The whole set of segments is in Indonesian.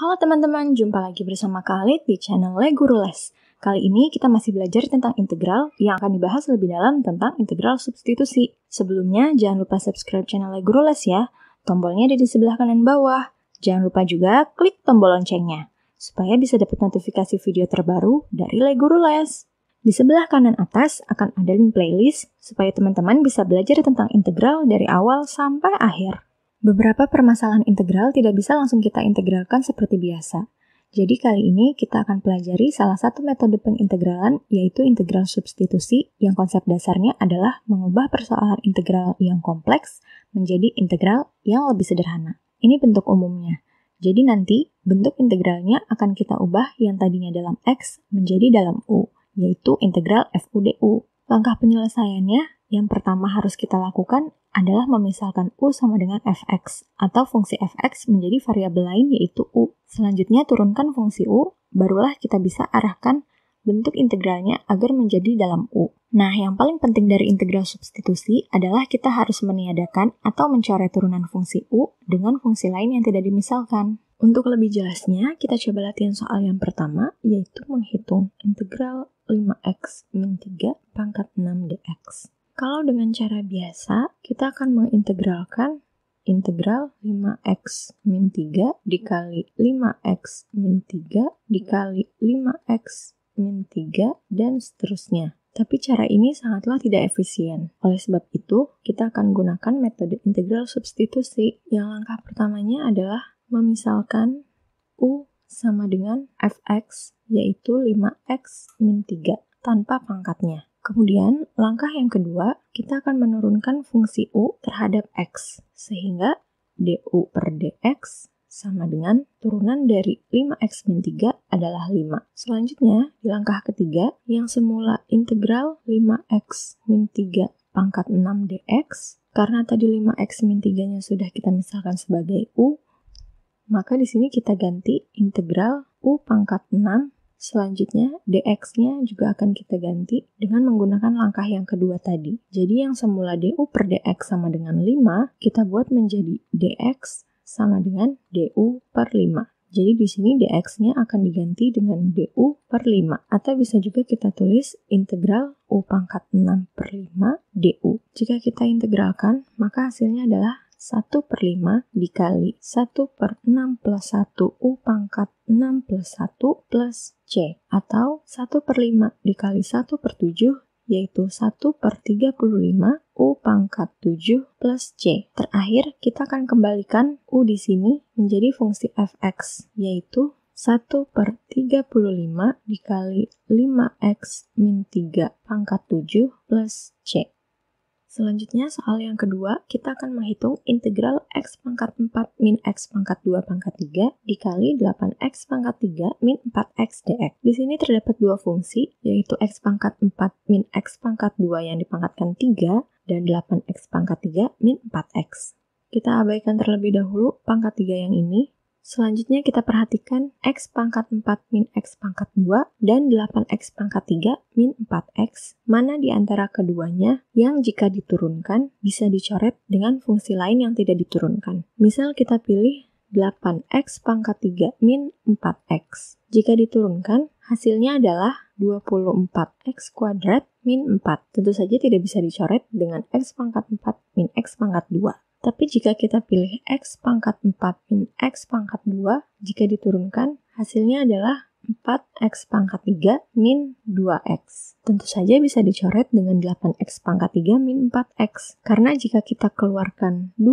Halo teman-teman, jumpa lagi bersama Khalid di channel Leguru Rules. Les. Kali ini kita masih belajar tentang integral yang akan dibahas lebih dalam tentang integral substitusi. Sebelumnya, jangan lupa subscribe channel Leguru Rules Les ya. Tombolnya ada di sebelah kanan bawah. Jangan lupa juga klik tombol loncengnya supaya bisa dapat notifikasi video terbaru dari Leguru Rules. Les. Di sebelah kanan atas akan ada link playlist supaya teman-teman bisa belajar tentang integral dari awal sampai akhir. Beberapa permasalahan integral tidak bisa langsung kita integralkan seperti biasa. Jadi kali ini kita akan pelajari salah satu metode pengintegralan yaitu integral substitusi yang konsep dasarnya adalah mengubah persoalan integral yang kompleks menjadi integral yang lebih sederhana. Ini bentuk umumnya. Jadi nanti bentuk integralnya akan kita ubah yang tadinya dalam X menjadi dalam U, yaitu integral FUDU. Langkah penyelesaiannya yang pertama harus kita lakukan adalah memisalkan U sama dengan fx, atau fungsi fx menjadi variabel lain yaitu U. Selanjutnya turunkan fungsi U, barulah kita bisa arahkan bentuk integralnya agar menjadi dalam U. Nah, yang paling penting dari integral substitusi adalah kita harus meniadakan atau mencoret turunan fungsi U dengan fungsi lain yang tidak dimisalkan. Untuk lebih jelasnya, kita coba latihan soal yang pertama, yaitu menghitung integral 5x min 3 pangkat 6 dx. Kalau dengan cara biasa, kita akan mengintegralkan integral 5x min 3 dikali 5x min 3 dikali 5x min 3 dan seterusnya. Tapi cara ini sangatlah tidak efisien. Oleh sebab itu, kita akan gunakan metode integral substitusi yang langkah pertamanya adalah memisalkan U sama dengan fx, yaitu 5x min 3, tanpa pangkatnya. Kemudian, langkah yang kedua, kita akan menurunkan fungsi U terhadap X, sehingga DU per DX sama dengan turunan dari 5x-3 adalah 5. Selanjutnya, di langkah ketiga, yang semula integral 5x-3 pangkat 6 dx, karena tadi 5x-3-nya sudah kita misalkan sebagai U, maka di sini kita ganti integral U pangkat 6 Selanjutnya, dx-nya juga akan kita ganti dengan menggunakan langkah yang kedua tadi. Jadi yang semula du per dx sama dengan 5, kita buat menjadi dx sama dengan du per 5. Jadi di sini dx-nya akan diganti dengan du per 5. Atau bisa juga kita tulis integral u pangkat 6 per 5 du. Jika kita integralkan, maka hasilnya adalah 1 per 5 dikali 1 per 6 plus 1 U pangkat 6 plus 1 plus C atau 1 per 5 dikali 1 per 7 yaitu 1 per 35 U pangkat 7 plus C. Terakhir, kita akan kembalikan U di sini menjadi fungsi fx, yaitu 1 per 35 dikali 5x min 3 pangkat 7 plus C. Selanjutnya soal yang kedua, kita akan menghitung integral x pangkat 4 min x pangkat 2 pangkat 3 dikali 8x pangkat 3 min 4x dx. Di sini terdapat dua fungsi, yaitu x pangkat 4 min x pangkat 2 yang dipangkatkan 3 dan 8x pangkat 3 min 4x. Kita abaikan terlebih dahulu pangkat 3 yang ini, Selanjutnya kita perhatikan x pangkat 4 min x pangkat 2 dan 8x pangkat 3 min 4x, mana di antara keduanya yang jika diturunkan bisa dicoret dengan fungsi lain yang tidak diturunkan. Misal kita pilih 8x pangkat 3 min 4x. Jika diturunkan, hasilnya adalah 24x kuadrat min 4. Tentu saja tidak bisa dicoret dengan x pangkat 4 min x pangkat 2. Tapi jika kita pilih X pangkat 4 min X pangkat 2, jika diturunkan, hasilnya adalah 4x pangkat 3 min 2x. Tentu saja bisa dicoret dengan 8x pangkat 3 min 4x. Karena jika kita keluarkan 2,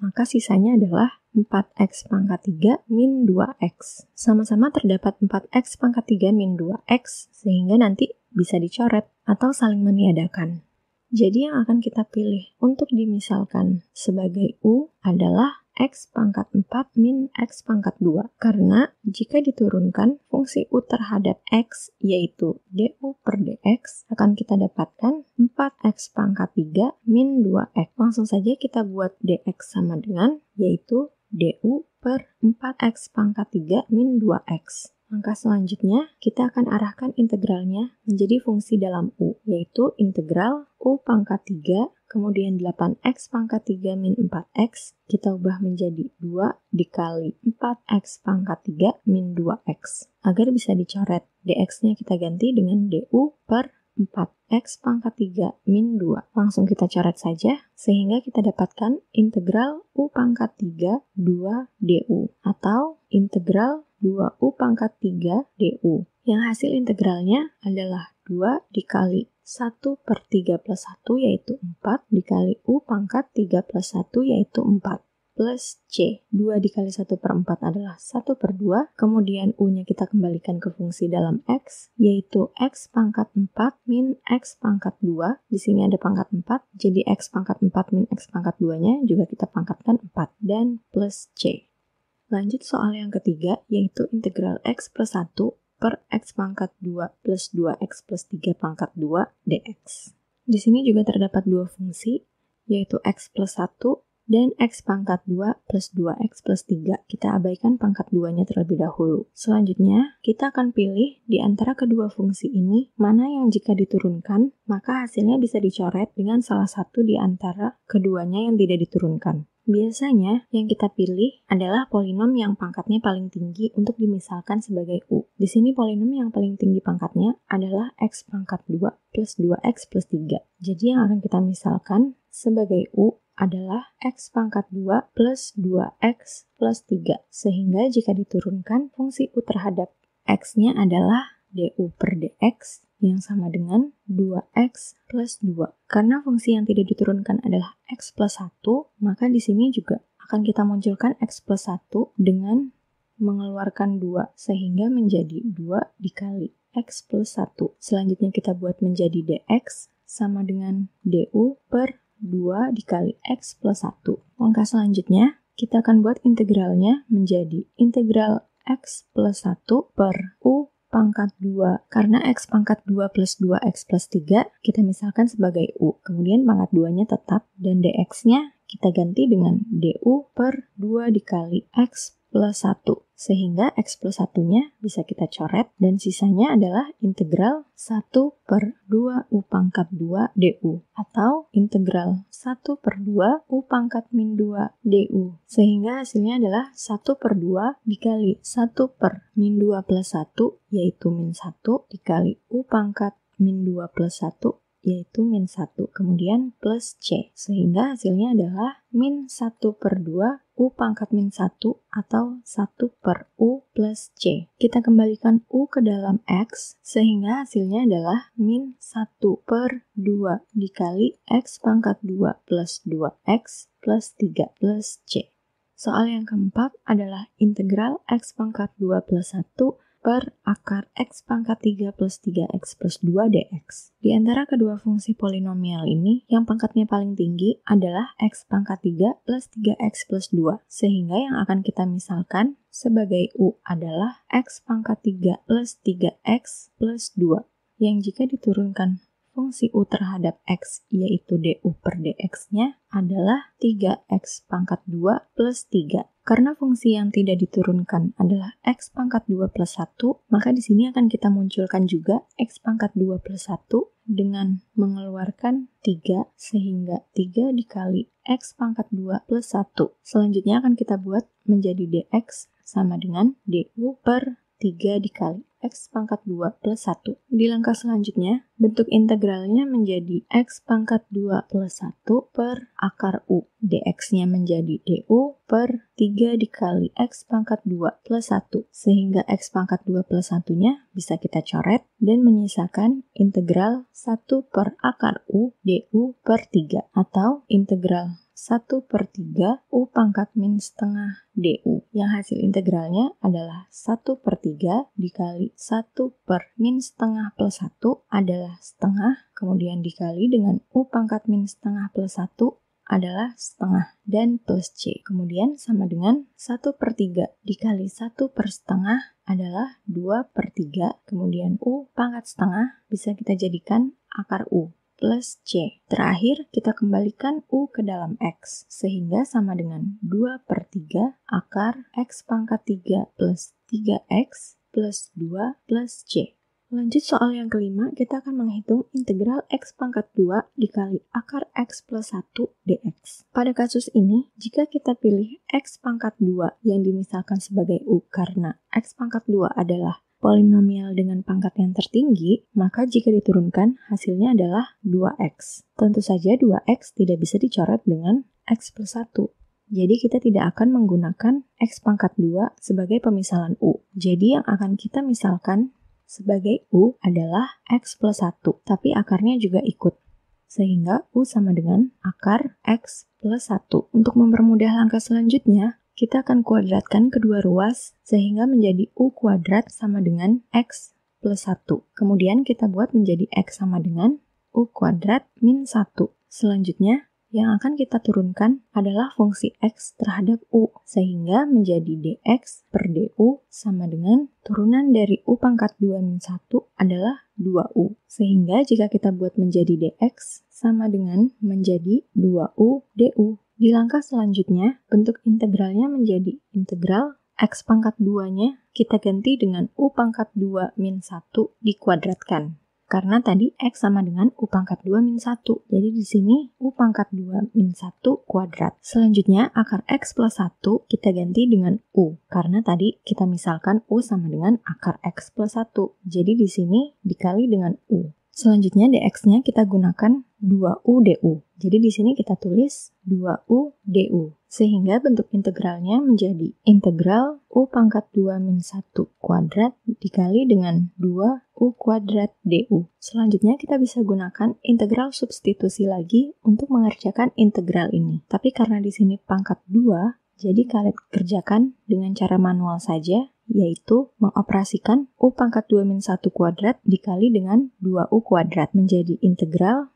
maka sisanya adalah 4x pangkat 3 min 2x. Sama-sama terdapat 4x pangkat 3 min 2x, sehingga nanti bisa dicoret atau saling meniadakan. Jadi yang akan kita pilih untuk dimisalkan sebagai U adalah X pangkat 4 min X pangkat 2 karena jika diturunkan fungsi U terhadap X yaitu DU per DX akan kita dapatkan 4X pangkat 3 min 2X langsung saja kita buat DX sama dengan yaitu DU per 4X pangkat 3 min 2X Langkah selanjutnya, kita akan arahkan integralnya menjadi fungsi dalam U, yaitu integral U pangkat 3, kemudian 8X pangkat 3 min 4X, kita ubah menjadi 2 dikali 4X pangkat 3 min 2X. Agar bisa dicoret, dx-nya kita ganti dengan du per 4x pangkat 3 min 2. Langsung kita coret saja, sehingga kita dapatkan integral u pangkat 3 2 du, atau integral 2u pangkat 3 du, yang hasil integralnya adalah 2 dikali 1 per 3 plus 1 yaitu 4 dikali U pangkat 3 plus 1 yaitu 4 plus C. 2 dikali 1 per 4 adalah 1 per 2. Kemudian U-nya kita kembalikan ke fungsi dalam X, yaitu X pangkat 4 min X pangkat 2. Di sini ada pangkat 4, jadi X pangkat 4 min X pangkat 2-nya juga kita pangkatkan 4, dan plus C. Lanjut soal yang ketiga, yaitu integral X plus 1 per X pangkat 2 plus 2X plus 3 pangkat 2 dx. Di sini juga terdapat dua fungsi, yaitu X plus 1 dan X pangkat 2 plus 2X plus 3. Kita abaikan pangkat 2-nya terlebih dahulu. Selanjutnya, kita akan pilih di antara kedua fungsi ini, mana yang jika diturunkan, maka hasilnya bisa dicoret dengan salah satu di antara keduanya yang tidak diturunkan. Biasanya yang kita pilih adalah polinom yang pangkatnya paling tinggi untuk dimisalkan sebagai U. Di sini polinom yang paling tinggi pangkatnya adalah X pangkat 2 plus 2X plus 3. Jadi yang akan kita misalkan sebagai U adalah X pangkat 2 plus 2X plus 3, sehingga jika diturunkan fungsi U terhadap X-nya adalah du per dx yang sama dengan 2x plus 2. Karena fungsi yang tidak diturunkan adalah x plus 1, maka di sini juga akan kita munculkan x plus 1 dengan mengeluarkan 2, sehingga menjadi 2 dikali x plus 1. Selanjutnya kita buat menjadi dx sama dengan du per 2 dikali X plus 1. Langkah selanjutnya, kita akan buat integralnya menjadi integral X plus 1 per U pangkat 2. Karena X pangkat 2 plus 2X plus 3, kita misalkan sebagai U. Kemudian pangkat 2-nya tetap, dan DX-nya kita ganti dengan DU per 2 dikali X plus 1. Sehingga X plus 1-nya bisa kita coret dan sisanya adalah integral 1 per 2 U pangkat 2 DU atau integral 1 per 2 U pangkat min 2 DU. Sehingga hasilnya adalah 1 per 2 dikali 1 per min 2 plus 1 yaitu min 1 dikali U pangkat min 2 plus 1 yaitu min 1, kemudian plus C, sehingga hasilnya adalah min 1 per 2 U pangkat min 1 atau 1 per U plus C. Kita kembalikan U ke dalam X, sehingga hasilnya adalah min 1 per 2 dikali X pangkat 2 plus 2X plus 3 plus C. Soal yang keempat adalah integral X pangkat 2 plus 1 per akar x pangkat 3 plus 3x plus 2 dx. Di antara kedua fungsi polinomial ini, yang pangkatnya paling tinggi adalah x pangkat 3 plus 3x plus 2, sehingga yang akan kita misalkan sebagai u adalah x pangkat 3 plus 3x plus 2, yang jika diturunkan fungsi U terhadap X yaitu DU per DX-nya adalah 3X pangkat 2 plus 3. Karena fungsi yang tidak diturunkan adalah X pangkat 2 plus 1, maka di sini akan kita munculkan juga X pangkat 2 plus 1 dengan mengeluarkan 3 sehingga 3 dikali X pangkat 2 plus 1. Selanjutnya akan kita buat menjadi DX sama dengan DU per 3 dikali X pangkat 2 plus 1. Di langkah selanjutnya, bentuk integralnya menjadi X pangkat 2 plus 1 per akar U. DX-nya menjadi DU per 3 dikali X pangkat 2 plus 1. Sehingga X pangkat 2 plus 1-nya bisa kita coret dan menyisakan integral 1 per akar U DU per 3 atau integral 1 per 3 U pangkat min setengah DU yang hasil integralnya adalah 1 per 3 dikali 1 per min setengah plus 1 adalah setengah kemudian dikali dengan U pangkat min setengah plus 1 adalah setengah dan plus C. Kemudian sama dengan 1 per 3 dikali 1 per setengah adalah 2 per 3. Kemudian U pangkat setengah bisa kita jadikan akar U plus C. Terakhir, kita kembalikan U ke dalam X, sehingga sama dengan 2 per 3 akar X pangkat 3 plus 3X plus 2 plus C. Lanjut soal yang kelima, kita akan menghitung integral x pangkat 2 dikali akar x plus 1 dx. Pada kasus ini, jika kita pilih x pangkat 2 yang dimisalkan sebagai u karena x pangkat 2 adalah polinomial dengan pangkat yang tertinggi, maka jika diturunkan hasilnya adalah 2x. Tentu saja 2x tidak bisa dicoret dengan x plus 1. Jadi kita tidak akan menggunakan x pangkat 2 sebagai pemisalan u. Jadi yang akan kita misalkan sebagai U adalah X plus 1, tapi akarnya juga ikut. Sehingga U sama dengan akar X plus 1. Untuk mempermudah langkah selanjutnya, kita akan kuadratkan kedua ruas sehingga menjadi U kuadrat sama dengan X plus 1. Kemudian kita buat menjadi X sama dengan U kuadrat min 1. Selanjutnya, yang akan kita turunkan adalah fungsi x terhadap u, sehingga menjadi dx per du sama dengan turunan dari u pangkat 2 min 1 adalah 2u. Sehingga jika kita buat menjadi dx sama dengan menjadi 2u du. Di langkah selanjutnya, bentuk integralnya menjadi integral x pangkat 2-nya kita ganti dengan u pangkat 2 min 1 dikuadratkan karena tadi X sama dengan U pangkat 2 min 1. Jadi di sini U pangkat 2 min 1 kuadrat. Selanjutnya akar X plus 1 kita ganti dengan U. Karena tadi kita misalkan U sama dengan akar X plus 1. Jadi di sini dikali dengan U. Selanjutnya dx-nya kita gunakan 2u du. Jadi di sini kita tulis 2u du sehingga bentuk integralnya menjadi integral u pangkat 2 min 1 kuadrat dikali dengan 2 u kuadrat du. Selanjutnya kita bisa gunakan integral substitusi lagi untuk mengerjakan integral ini. Tapi karena di sini pangkat 2, jadi kalian kerjakan dengan cara manual saja yaitu mengoperasikan U pangkat 2 min 1 kuadrat dikali dengan 2U kuadrat menjadi integral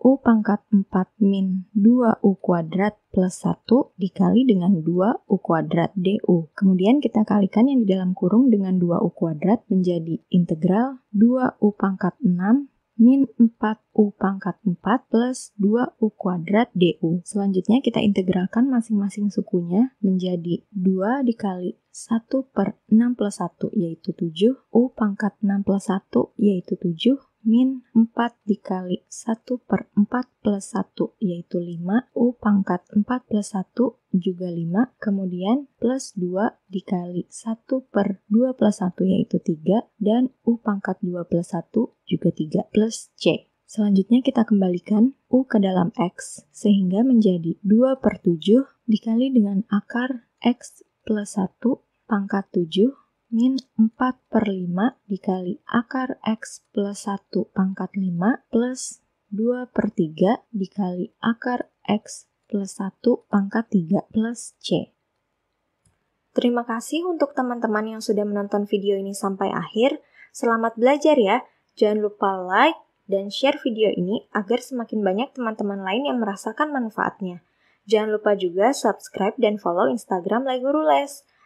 U pangkat 4 min 2U kuadrat plus 1 dikali dengan 2U kuadrat DU. Kemudian kita kalikan yang di dalam kurung dengan 2U kuadrat menjadi integral 2U pangkat 6 min 4U pangkat 4 plus 2U kuadrat DU. Selanjutnya kita integralkan masing-masing sukunya menjadi 2 dikali 1 per 6 plus 1 yaitu 7, U pangkat 6 plus 1 yaitu 7, min 4 dikali 1 per 4 plus 1 yaitu 5 U pangkat 4 plus 1 juga 5 kemudian plus 2 dikali 1 per 2 plus 1 yaitu 3 dan U pangkat 2 plus 1 juga 3 plus C Selanjutnya kita kembalikan U ke dalam X sehingga menjadi 2 per 7 dikali dengan akar X plus 1 pangkat 7 min 4 per 5 dikali akar X plus 1 pangkat 5 plus 2 per 3 dikali akar X plus 1 pangkat 3 plus C. Terima kasih untuk teman-teman yang sudah menonton video ini sampai akhir. Selamat belajar ya. Jangan lupa like dan share video ini agar semakin banyak teman-teman lain yang merasakan manfaatnya. Jangan lupa juga subscribe dan follow Instagram Lai Guru Les.